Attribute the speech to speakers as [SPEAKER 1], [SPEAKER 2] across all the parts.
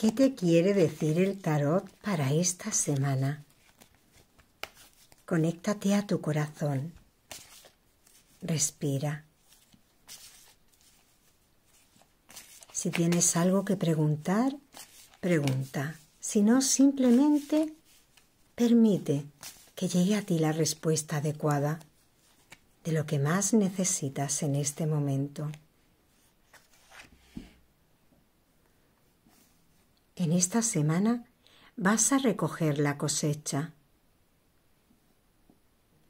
[SPEAKER 1] ¿Qué te quiere decir el tarot para esta semana? Conéctate a tu corazón. Respira. Si tienes algo que preguntar, pregunta. Si no, simplemente permite que llegue a ti la respuesta adecuada de lo que más necesitas en este momento. En esta semana vas a recoger la cosecha.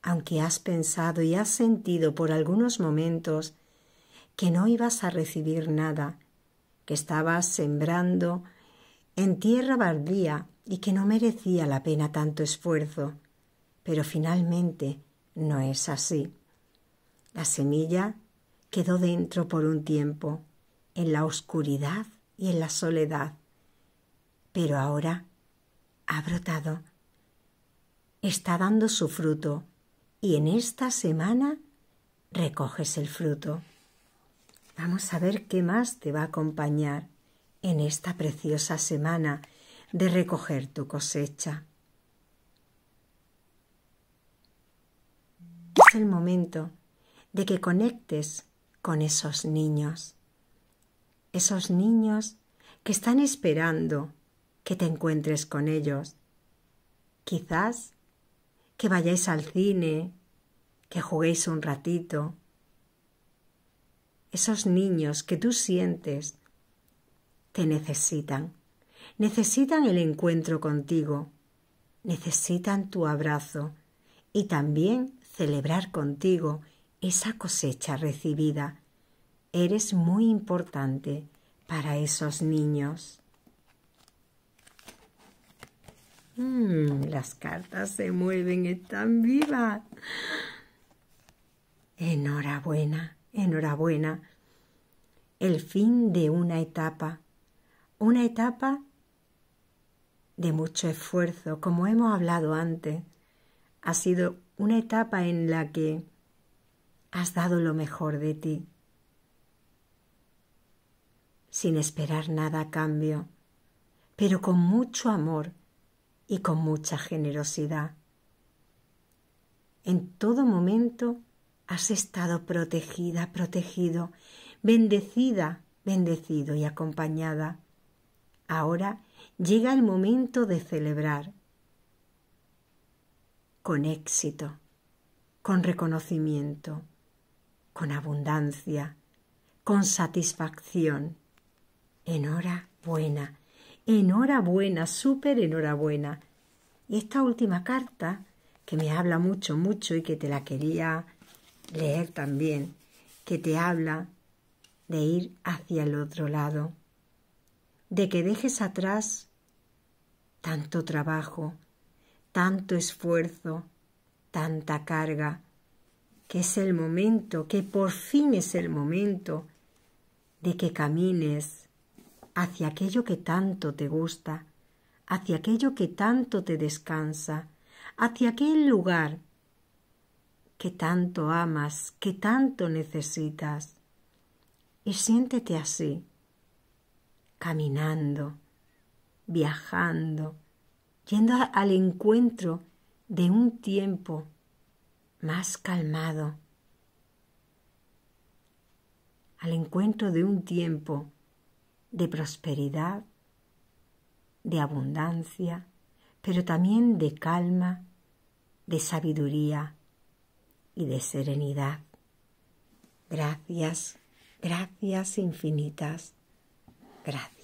[SPEAKER 1] Aunque has pensado y has sentido por algunos momentos que no ibas a recibir nada, que estabas sembrando en tierra baldía y que no merecía la pena tanto esfuerzo, pero finalmente no es así. La semilla quedó dentro por un tiempo, en la oscuridad y en la soledad pero ahora ha brotado, está dando su fruto y en esta semana recoges el fruto. Vamos a ver qué más te va a acompañar en esta preciosa semana de recoger tu cosecha. Es el momento de que conectes con esos niños, esos niños que están esperando que te encuentres con ellos. Quizás que vayáis al cine, que juguéis un ratito. Esos niños que tú sientes te necesitan. Necesitan el encuentro contigo. Necesitan tu abrazo y también celebrar contigo esa cosecha recibida. Eres muy importante para esos niños. Mm, las cartas se mueven, están vivas. Enhorabuena, enhorabuena. El fin de una etapa. Una etapa de mucho esfuerzo, como hemos hablado antes. Ha sido una etapa en la que has dado lo mejor de ti, sin esperar nada a cambio, pero con mucho amor y con mucha generosidad. En todo momento has estado protegida, protegido, bendecida, bendecido y acompañada. Ahora llega el momento de celebrar. Con éxito, con reconocimiento, con abundancia, con satisfacción. En hora buena enhorabuena, súper enhorabuena. Y esta última carta, que me habla mucho, mucho y que te la quería leer también, que te habla de ir hacia el otro lado, de que dejes atrás tanto trabajo, tanto esfuerzo, tanta carga, que es el momento, que por fin es el momento de que camines hacia aquello que tanto te gusta, hacia aquello que tanto te descansa, hacia aquel lugar que tanto amas, que tanto necesitas. Y siéntete así, caminando, viajando, yendo al encuentro de un tiempo más calmado, al encuentro de un tiempo de prosperidad, de abundancia, pero también de calma, de sabiduría y de serenidad. Gracias, gracias infinitas, gracias.